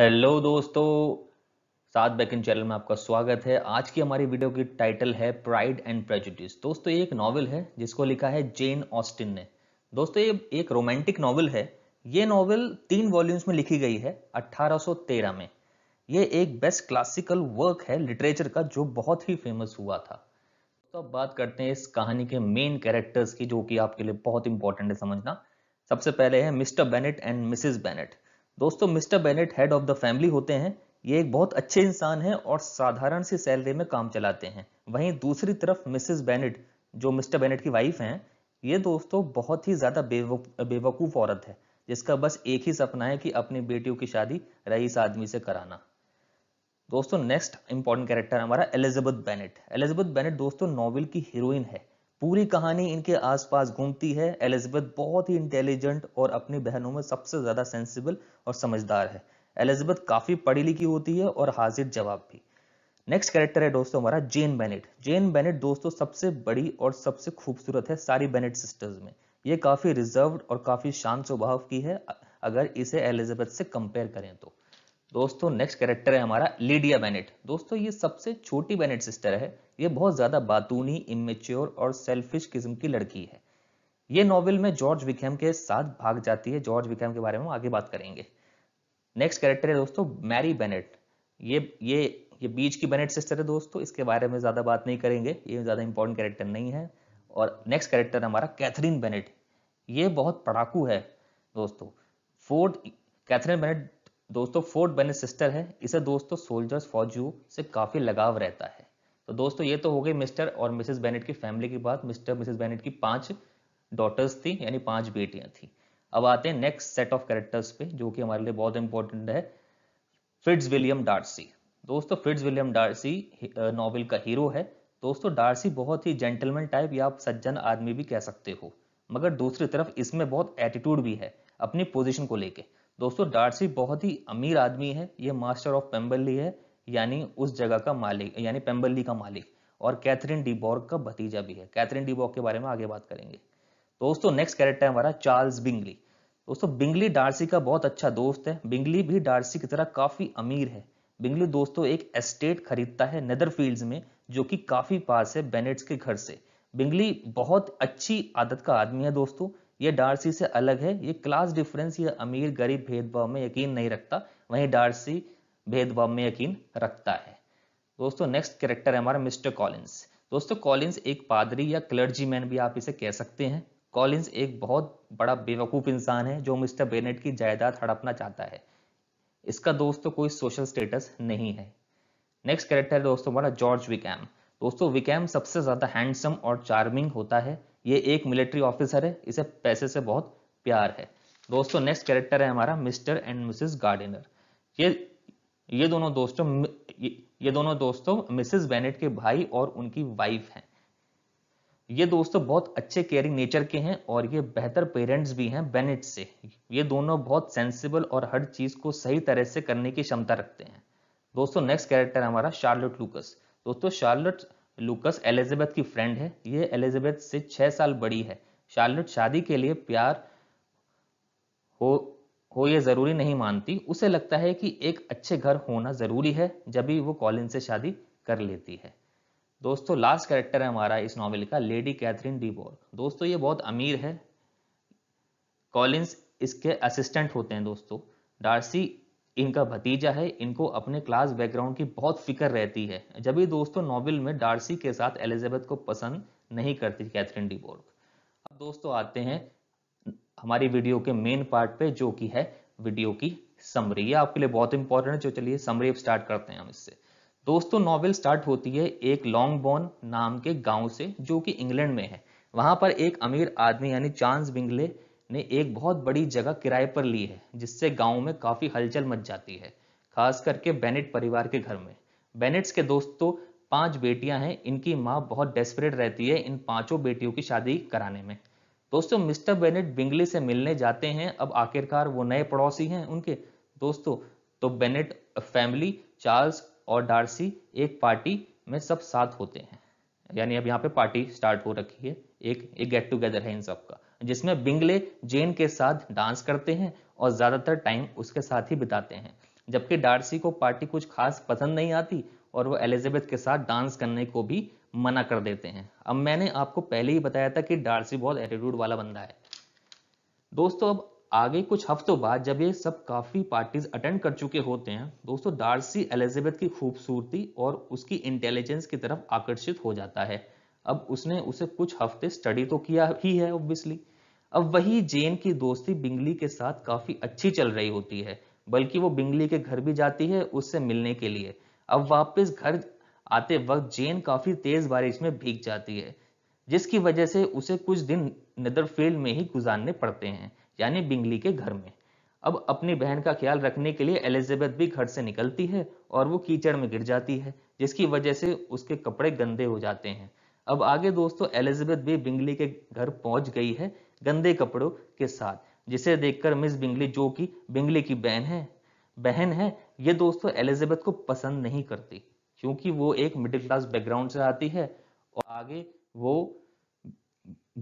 hello दोस्तों सात बैकिन channel में आपका स्वागत है आज की हमारी वीडियो की टाइटल है प्राइड एंड प्रेजुडिस दोस्तों ये एक नॉवल है जिसको लिखा है जेन ऑस्टिन ने दोस्तों ये एक रोमांटिक नॉवल है ये नॉवल तीन वॉल्यूम्स में लिखी गई है 1813 में ये एक बेस्ट क्लासिकल वर्क है लिटरेचर का जो बहुत ही फेमस हुआ था तो अब बात करते हैं इस कहानी के मेन कैरेक्टर्स की जो कि आपके लिए बहुत इंपॉर्टेंट है समझना सबसे पहले है Mr Bennet and Mrs Bennet दोस्तों Mr Bennet head of the family होते हैं ये एक बहुत अच्छे इंसान हैं और साधारण सी सैलरी में काम चलाते हैं वहीं दूसरी तरफ मिसेस बेनेट जो मिस्टर बेनेट की वाइफ हैं ये दोस्तों बहुत ही ज़्यादा बेवकूफ़ औरत है जिसका बस एक ही सपना है कि अपनी बेटियों की शादी रईस आदमी से कराना दोस्तों नेक्स्ट इंपॉर्टेंट कैरेक्टर हमारा एलिजाबेथ बेनेट एलिजाबेथ बेनेट दोस्तों नॉवेल की हीरोइन है पूरी कहानी इनके आसपास घूमती है एलिजबेथ बहुत ही इंटेलिजेंट और अपनी बहनों में सबसे ज़्यादा सेंसिबल और समझदार है एलिजबेथ काफ़ी पढ़ी लिखी होती है और हाजिर जवाब भी नेक्स्ट कैरेक्टर है दोस्तों हमारा जेन बेनेट जेन बेनेट दोस्तों सबसे बड़ी और सबसे खूबसूरत है सारी बेनेट सिस्टर्स में ये काफ़ी रिजर्व और काफ़ी शांत स्वभाव की है अगर इसे एलिजाबेथ से कंपेयर करें तो दोस्तों नेक्स्ट कैरेक्टर है हमारा लीडिया बेनेट दोस्तों ये सबसे छोटी बेनेट सिस्टर है ये बहुत ज़्यादा बातूनी इमेच्योर और सेल्फिश किस्म की लड़की है ये नॉवल में जॉर्ज विकहम के साथ भाग जाती है जॉर्ज विकहम के बारे में हम आगे बात करेंगे नेक्स्ट कैरेक्टर है दोस्तों मैरी बेनेट ये ये ये बीच की बेनेट सिस्टर है दोस्तों इसके बारे में ज़्यादा बात नहीं करेंगे ये ज़्यादा इंपॉर्टेंट कैरेक्टर नहीं है और नेक्स्ट कैरेक्टर हमारा कैथरीन बेनेट ये बहुत पड़ाकू है दोस्तों फोर्थ कैथरीन बेनेट दोस्तों फोर्ट बेनेट सिस्टर है इसे दोस्तों सोल्जर्स फॉर से काफ़ी लगाव रहता है तो दोस्तों ये तो हो गई मिस्टर और मिसेस बेनेट की फैमिली की बात मिस्टर मिसेस बेनेट की पांच डॉटर्स थी यानी पांच बेटियां थी अब आते हैं नेक्स्ट सेट ऑफ कैरेक्टर्स पे जो कि हमारे लिए बहुत इंपॉर्टेंट है फिट्स विलियम डार्सी दोस्तों फिट्स विलियम डार्सी नॉवल का हीरो है दोस्तों डार्सी बहुत ही जेंटलमैन टाइप या आप सज्जन आदमी भी कह सकते हो मगर दूसरी तरफ इसमें बहुत एटीट्यूड भी है अपनी पोजिशन को लेके दोस्तों डार्सी बहुत ही अमीर आदमी है ये मास्टर ऑफ पेम्बल्ली है यानी उस जगह का मालिक यानी पेम्बल्ली का मालिक और कैथरीन डीबॉर्ग का भतीजा भी है कैथरीन डीबॉर्ग के बारे में आगे बात करेंगे दोस्तों नेक्स्ट कैरेक्टर है हमारा चार्ल्स बिंगली दोस्तों बिंगली डार्सी का बहुत अच्छा दोस्त है बिंगली भी डार्सी की तरह काफी अमीर है बिंगली दोस्तों एक एस्टेट खरीदता है नेदरफील्ड्स में जो कि काफी पास है बेनेट्स के घर से बिंगली बहुत अच्छी आदत का आदमी है दोस्तों ये डार्सी से अलग है ये क्लास डिफरेंस ये अमीर गरीब भेदभाव में यकीन नहीं रखता वहीं डार्सी भेदभाव में यकीन रखता है दोस्तों नेक्स्ट कैरेक्टर है हमारा मिस्टर कॉलिंस दोस्तों कॉलिंस एक पादरी या क्लर्जी भी आप इसे कह सकते हैं कॉलिंस एक बहुत बड़ा बेवकूफ़ इंसान है जो मिस्टर बेनेट की जायदाद हड़पना चाहता है इसका दोस्तों कोई सोशल स्टेटस नहीं है नेक्स्ट कैरेक्टर है दोस्तों हमारा जॉर्ज विकैम दोस्तों विकैम सबसे ज़्यादा हैंडसम और चार्मिंग होता है ये एक मिलिट्री ऑफिसर है इसे पैसे से बहुत प्यार है दोस्तों नेक्स्ट कैरेक्टर है हमारा मिस्टर एंड मिसेस गार्डिनर ये ये दोनों दोस्तों ये, दोनों दोस्तों मिसेस बेनेट के भाई और उनकी वाइफ हैं ये दोस्तों बहुत अच्छे केयरिंग नेचर के हैं और ये बेहतर पेरेंट्स भी हैं बेनेट से ये दोनों बहुत सेंसिबल और हर चीज को सही तरह से करने की क्षमता रखते हैं दोस्तों नेक्स्ट कैरेक्टर हमारा शार्लोट लूकस दोस्तों शार्लोट लुकस एलिजाबेथ की फ्रेंड है ये एलिजाबेथ से छह साल बड़ी है शार्लेट शादी के लिए प्यार हो हो ये ज़रूरी नहीं मानती उसे लगता है कि एक अच्छे घर होना ज़रूरी है जब भी वो कॉलिन से शादी कर लेती है दोस्तों लास्ट कैरेक्टर है हमारा इस नॉवेल का लेडी कैथरीन डीबोर दोस्तों ये बहुत अमीर है कॉलिंस इसके असिस्टेंट होते हैं दोस्तों डार्सी इनका भतीजा है इनको अपने क्लास बैकग्राउंड की बहुत फिक्र रहती है जब ये दोस्तों नॉवेल में डार्सी के साथ एलिजाबेथ को पसंद नहीं करती कैथरीन डी डीबोर्ग अब दोस्तों आते हैं हमारी वीडियो के मेन पार्ट पे जो कि है वीडियो की समरी ये आपके लिए बहुत इंपॉर्टेंट है जो चलिए समरी स्टार्ट करते हैं हम इससे दोस्तों नॉवेल स्टार्ट होती है एक लॉन्ग बॉर्न नाम के गांव से जो कि इंग्लैंड में है वहां पर एक अमीर आदमी यानी चांस बिंगले ने एक बहुत बड़ी जगह किराए पर ली है जिससे गांव में काफ़ी हलचल मच जाती है खास करके बेनेट परिवार के घर में बेनेट्स के दोस्तों पांच बेटियां हैं इनकी माँ बहुत डेस्परेट रहती है इन पांचों बेटियों की शादी कराने में दोस्तों मिस्टर बेनेट बिंगली से मिलने जाते हैं अब आखिरकार वो नए पड़ोसी हैं उनके दोस्तों तो बेनेट फैमिली चार्ल्स और डार्सी एक पार्टी में सब साथ होते हैं यानी अब यहाँ पे पार्टी स्टार्ट हो रखी है एक एक गेट टुगेदर है इन सब का जिसमें बिंगले जेन के साथ डांस करते हैं और ज्यादातर टाइम उसके साथ ही बिताते हैं जबकि डार्सी को पार्टी कुछ खास पसंद नहीं आती और वो एलिजाबेथ के साथ डांस करने को भी मना कर देते हैं अब मैंने आपको पहले ही बताया था कि डार्सी बहुत एटीट्यूड वाला बंदा है दोस्तों अब आगे कुछ हफ्तों बाद जब ये सब काफ़ी पार्टीज अटेंड कर चुके होते हैं दोस्तों डार्सी एलिजाबेथ की खूबसूरती और उसकी इंटेलिजेंस की तरफ आकर्षित हो जाता है अब उसने उसे कुछ हफ्ते स्टडी तो किया ही है ऑब्वियसली अब वही जेन की दोस्ती बिंगली के साथ काफी अच्छी चल रही होती है बल्कि वो बिंगली के घर भी जाती है उससे मिलने के लिए अब वापस घर आते वक्त जेन काफी तेज बारिश में भीग जाती है जिसकी वजह से उसे कुछ दिन नदरफील्ड में ही गुजारने पड़ते हैं यानी बिंगली के घर में अब अपनी बहन का ख्याल रखने के लिए एलिजाबेथ भी घर से निकलती है और वो कीचड़ में गिर जाती है जिसकी वजह से उसके कपड़े गंदे हो जाते हैं अब आगे दोस्तों एलिजाबेथ भी बिंगली के घर पहुंच गई है गंदे कपड़ों के साथ जिसे देखकर मिस बिंगली जो कि बिंगली की बहन है बहन है ये दोस्तों एलिजाबेथ को पसंद नहीं करती क्योंकि वो एक मिडिल क्लास बैकग्राउंड से आती है और आगे वो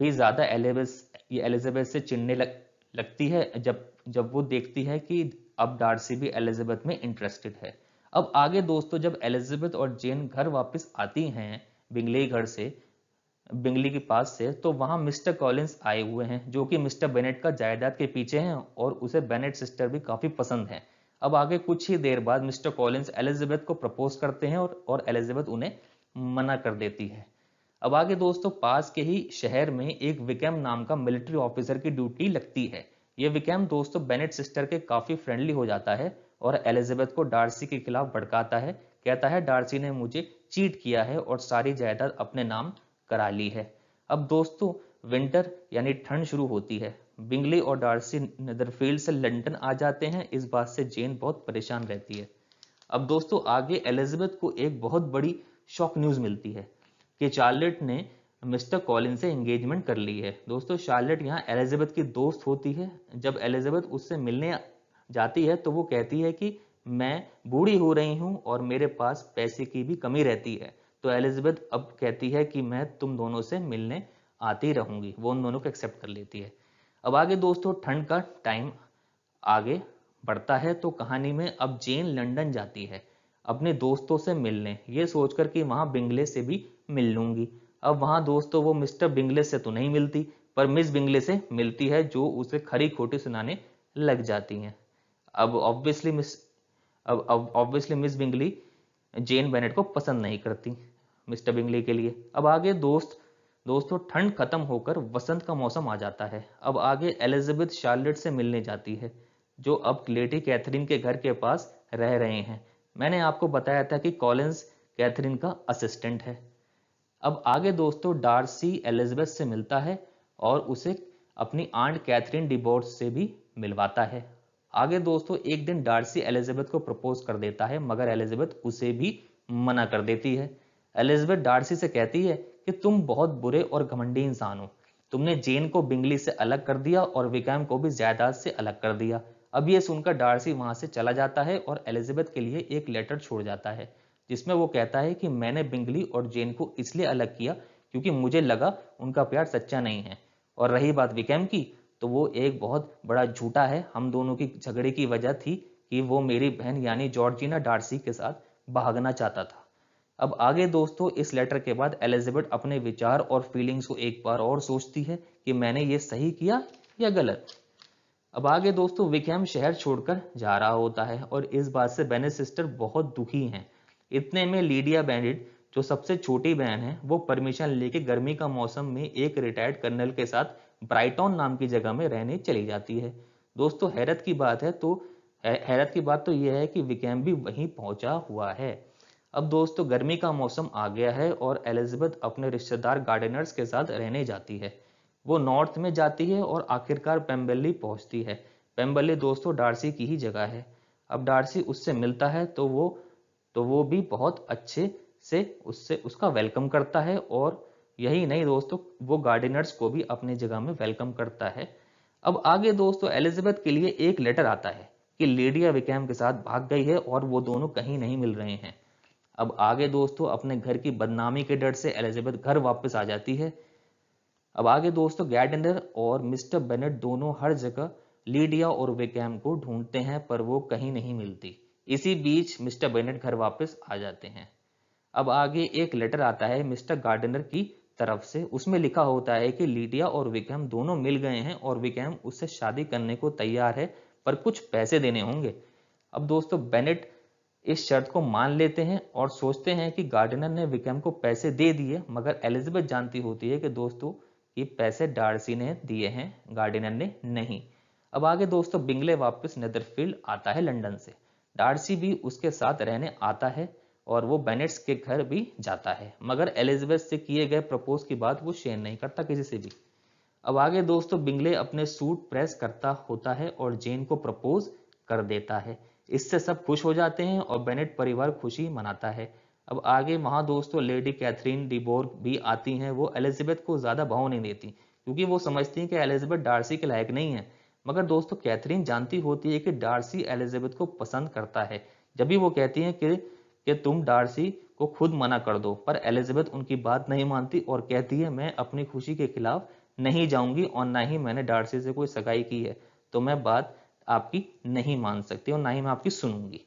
भी ज्यादा एलिजाबेथ से चिढ़ने लग, लगती है जब जब वो देखती है कि अब डार्सी भी एलिजाबेथ में इंटरेस्टेड है अब आगे दोस्तों जब एलिजाबेथ और जेन घर वापस आती हैं बिंगले घर से बिंगली के पास से तो वहां मिस्टर कॉलिंस आए हुए हैं जो कि मिस्टर बेनेट का जायदाद के पीछे हैं और उसे बेनेट सिस्टर भी काफी पसंद है अब आगे कुछ ही देर बाद मिस्टर कॉलिंस एलिजाबेथ को प्रपोज करते हैं और और एलिजाबेथ उन्हें मना कर देती है अब आगे दोस्तों पास के ही शहर में एक विकैम नाम का मिलिट्री ऑफिसर की ड्यूटी लगती है ये विकैम दोस्तों बेनेट सिस्टर के काफी फ्रेंडली हो जाता है और एलिजाबेथ को डार्सी के खिलाफ भड़काता है कहता है डार्सी ने मुझे चीट किया है और सारी जायदाद अपने नाम करा ली है अब दोस्तों विंटर यानी ठंड शुरू होती है बिंगली और डार्सी नदरफील्ड से लंदन आ जाते हैं इस बात से जेन बहुत परेशान रहती है अब दोस्तों आगे एलिजाबेथ को एक बहुत बड़ी शॉक न्यूज मिलती है कि चार्लेट ने मिस्टर कॉलिन से एंगेजमेंट कर ली है दोस्तों चार्लेट यहाँ एलिजाबेथ की दोस्त होती है जब एलिजाबेथ उससे मिलने जाती है तो वो कहती है कि मैं बूढ़ी हो रही हूँ और मेरे पास पैसे की भी कमी रहती है तो एलिजबेथ अब कहती है कि मैं तुम दोनों से मिलने आती रहूंगी वो उन दोनों को एक्सेप्ट कर लेती है अब आगे दोस्तों ठंड का टाइम आगे बढ़ता है तो कहानी में अब जेन लंदन जाती है अपने दोस्तों से मिलने ये सोचकर कि वहां बिंगले से भी मिल लूंगी अब वहां दोस्तों वो मिस्टर बिंगले से तो नहीं मिलती पर मिस बिंगले से मिलती है जो उसे खरी खोटी सुनाने लग जाती हैं अब ऑब्वियसली मिस अब obviously Miss Bingley Jane Bennet को पसंद नहीं करती मिस्टर बिंगली के लिए अब आगे दोस्त दोस्तों ठंड खत्म होकर वसंत का मौसम आ जाता है अब आगे एलिजाबेथ शार्लेट से मिलने जाती है जो अब लेडी कैथरीन के घर के पास रह रहे हैं मैंने आपको बताया था कि कॉलिंस कैथरीन का असिस्टेंट है अब आगे दोस्तों डार्सी एलिजाबेथ से मिलता है और उसे अपनी आंट कैथरीन डिबोर्स से भी मिलवाता है आगे दोस्तों एक दिन डार्सी एलिजाबेथ को प्रपोज कर देता है मगर एलिजाबेथ उसे भी मना कर देती है एलिजबेथ डार्सी से कहती है कि तुम बहुत बुरे और घमंडी इंसान हो तुमने जेन को बिंगली से अलग कर दिया और विकैम को भी जायदाद से अलग कर दिया अब यह सुनकर डार्सी वहां से चला जाता है और एलिजबेथ के लिए एक लेटर छोड़ जाता है जिसमें वो कहता है कि मैंने बिंगली और जेन को इसलिए अलग किया क्योंकि मुझे लगा उनका प्यार सच्चा नहीं है और रही बात विकैम की तो वो एक बहुत बड़ा झूठा है हम दोनों की झगड़े की वजह थी कि वो मेरी बहन यानी जॉर्जिना डार्सी के साथ भागना चाहता था अब आगे दोस्तों इस लेटर के बाद एलिजाबेथ अपने विचार और फीलिंग्स को एक बार और सोचती है कि मैंने ये सही किया या गलत अब आगे दोस्तों विकहम शहर छोड़कर जा रहा होता है और इस बात से बेने सिस्टर बहुत दुखी हैं इतने में लीडिया बैंडिड जो सबसे छोटी बहन है वो परमिशन लेके गर्मी का मौसम में एक रिटायर्ड कर्नल के साथ ब्राइटॉन नाम की जगह में रहने चली जाती है दोस्तों हैरत की बात है तो हैरत की बात तो यह है कि विकैम भी वहीं पहुंचा हुआ है अब दोस्तों गर्मी का मौसम आ गया है और एलिजबेथ अपने रिश्तेदार गार्डनर्स के साथ रहने जाती है वो नॉर्थ में जाती है और आखिरकार पेम्बली पहुंचती है पेम्बली दोस्तों डार्सी की ही जगह है अब डार्सी उससे मिलता है तो वो तो वो भी बहुत अच्छे से उससे उसका वेलकम करता है और यही नहीं दोस्तों वो गार्डनर्स को भी अपनी जगह में वेलकम करता है अब आगे दोस्तों एलिजबेथ के लिए एक लेटर आता है कि लेडिया विकैम के साथ भाग गई है और वो दोनों कहीं नहीं मिल रहे हैं अब आगे दोस्तों अपने घर की बदनामी के डर से एलिजाबेथ घर वापस आ जाती है अब आगे दोस्तों गैडेनर और मिस्टर बेनेट दोनों हर जगह लीडिया और वेकैम को ढूंढते हैं पर वो कहीं नहीं मिलती इसी बीच मिस्टर बेनेट घर वापस आ जाते हैं अब आगे एक लेटर आता है मिस्टर गार्डनर की तरफ से उसमें लिखा होता है कि लीडिया और विकैम दोनों मिल गए हैं और विकैम उससे शादी करने को तैयार है पर कुछ पैसे देने होंगे अब दोस्तों बेनेट इस शर्त को मान लेते हैं और सोचते हैं कि गार्डनर ने विक्रम को पैसे दे दिए मगर एलिजबेथ जानती होती है कि दोस्तों ये पैसे डार्सी ने दिए हैं गार्डनर ने नहीं अब आगे दोस्तों बिंगले वापस नेदरफील्ड आता है लंदन से डार्सी भी उसके साथ रहने आता है और वो बेनेट्स के घर भी जाता है मगर एलिजबेथ से किए गए प्रपोज की बात वो शेयर नहीं करता किसी से भी अब आगे दोस्तों बिंगले अपने सूट प्रेस करता होता है और जेन को प्रपोज कर देता है इससे सब खुश हो जाते हैं और बेनेट परिवार खुशी मनाता है अब आगे वहाँ दोस्तों लेडी कैथरीन डिबोर्ग भी आती हैं वो एलिजबेथ को ज़्यादा भाव नहीं देती क्योंकि वो समझती हैं कि एलिजबेथ डार्सी के लायक नहीं है मगर दोस्तों कैथरीन जानती होती है कि डार्सी एलिजबेथ को पसंद करता है जब भी वो कहती हैं कि, कि तुम डार्सी को खुद मना कर दो पर एलिजबेथ उनकी बात नहीं मानती और कहती है मैं अपनी खुशी के खिलाफ नहीं जाऊंगी और ना ही मैंने डार्सी से कोई सगाई की है तो मैं बात आपकी नहीं मान सकती और ना ही मैं आपकी सुनूंगी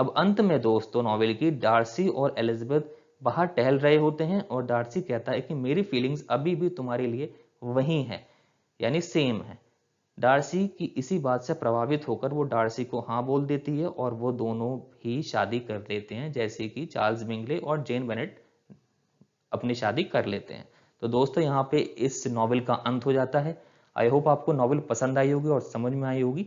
अब अंत में दोस्तों नॉवेल की डार्सी और एलिजबेथ बाहर टहल रहे होते हैं और डार्सी कहता है कि मेरी फीलिंग्स अभी भी तुम्हारे लिए वही है यानी सेम है डार्सी की इसी बात से प्रभावित होकर वो डार्सी को हाँ बोल देती है और वो दोनों ही शादी कर लेते हैं जैसे कि चार्ल्स बिंगले और जेन बेनेट अपनी शादी कर लेते हैं तो दोस्तों यहाँ पे इस नॉवेल का अंत हो जाता है आई होप आपको नॉवेल पसंद आई होगी और समझ में आई होगी